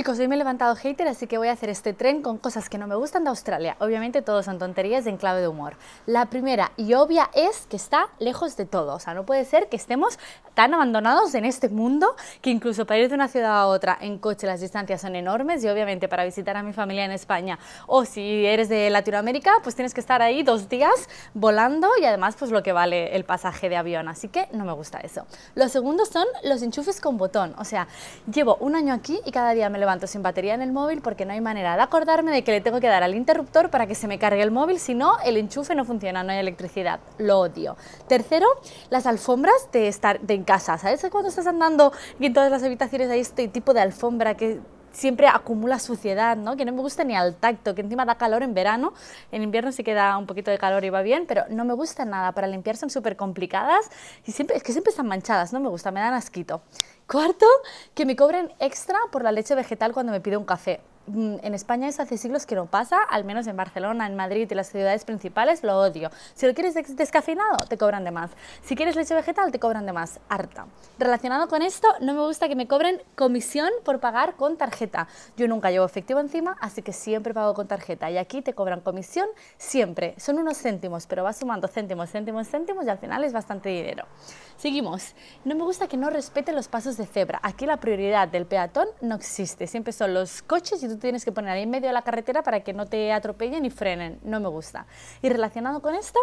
Chicos, hoy me he levantado hater, así que voy a hacer este tren con cosas que no me gustan de Australia. Obviamente todo son tonterías en clave de humor. La primera y obvia es que está lejos de todo. O sea, no puede ser que estemos tan abandonados en este mundo que incluso para ir de una ciudad a otra en coche las distancias son enormes y obviamente para visitar a mi familia en España o si eres de Latinoamérica, pues tienes que estar ahí dos días volando y además pues lo que vale el pasaje de avión. Así que no me gusta eso. Los segundos son los enchufes con botón. O sea, llevo un año aquí y cada día me lo sin batería en el móvil porque no hay manera de acordarme de que le tengo que dar al interruptor para que se me cargue el móvil, si no, el enchufe no funciona, no hay electricidad. Lo odio. Tercero, las alfombras de estar de en casa. ¿Sabes cuando estás andando y en todas las habitaciones hay este tipo de alfombra que siempre acumula suciedad, ¿no? Que no me gusta ni al tacto, que encima da calor en verano, en invierno sí queda un poquito de calor y va bien, pero no me gusta nada, para limpiar son súper complicadas y siempre, es que siempre están manchadas, no me gusta, me dan asquito. Cuarto, que me cobren extra por la leche vegetal cuando me pido un café. Mm, en España es hace siglos que no pasa, al menos en Barcelona, en Madrid y las ciudades principales, lo odio. Si lo quieres descafeinado, te cobran de más. Si quieres leche vegetal, te cobran de más. Harta. Relacionado con esto, no me gusta que me cobren comisión por pagar con tarjeta. Yo nunca llevo efectivo encima, así que siempre pago con tarjeta. Y aquí te cobran comisión siempre. Son unos céntimos, pero vas sumando céntimos, céntimos, céntimos y al final es bastante dinero. Seguimos. No me gusta que no respeten los pasos de cebra. Aquí la prioridad del peatón no existe. Siempre son los coches y tú tienes que poner ahí en medio de la carretera para que no te atropellen y frenen. No me gusta. Y relacionado con esto,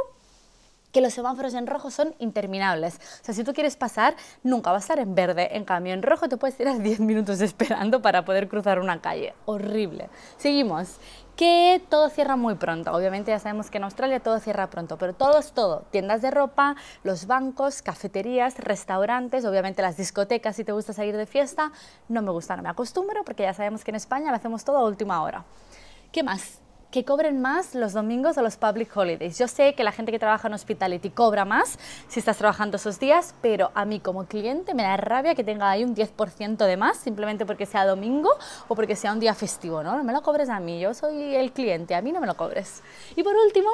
que los semáforos en rojo son interminables. O sea, si tú quieres pasar, nunca va a estar en verde. En cambio, en rojo te puedes tirar 10 minutos esperando para poder cruzar una calle. Horrible. Seguimos. Que todo cierra muy pronto. Obviamente ya sabemos que en Australia todo cierra pronto, pero todo es todo. Tiendas de ropa, los bancos, cafeterías, restaurantes, obviamente las discotecas si te gusta salir de fiesta. No me gusta, no me acostumbro porque ya sabemos que en España lo hacemos todo a última hora. ¿Qué más? que cobren más los domingos o los public holidays. Yo sé que la gente que trabaja en hospitality cobra más si estás trabajando esos días, pero a mí como cliente me da rabia que tenga ahí un 10% de más simplemente porque sea domingo o porque sea un día festivo, ¿no? No me lo cobres a mí, yo soy el cliente, a mí no me lo cobres. Y por último,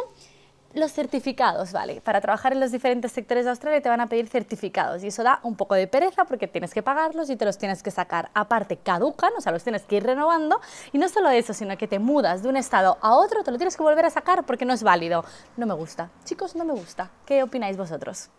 los certificados, vale. Para trabajar en los diferentes sectores de Australia te van a pedir certificados y eso da un poco de pereza porque tienes que pagarlos y te los tienes que sacar. Aparte, caducan, o sea, los tienes que ir renovando y no solo eso, sino que te mudas de un estado a otro, te lo tienes que volver a sacar porque no es válido. No me gusta. Chicos, no me gusta. ¿Qué opináis vosotros?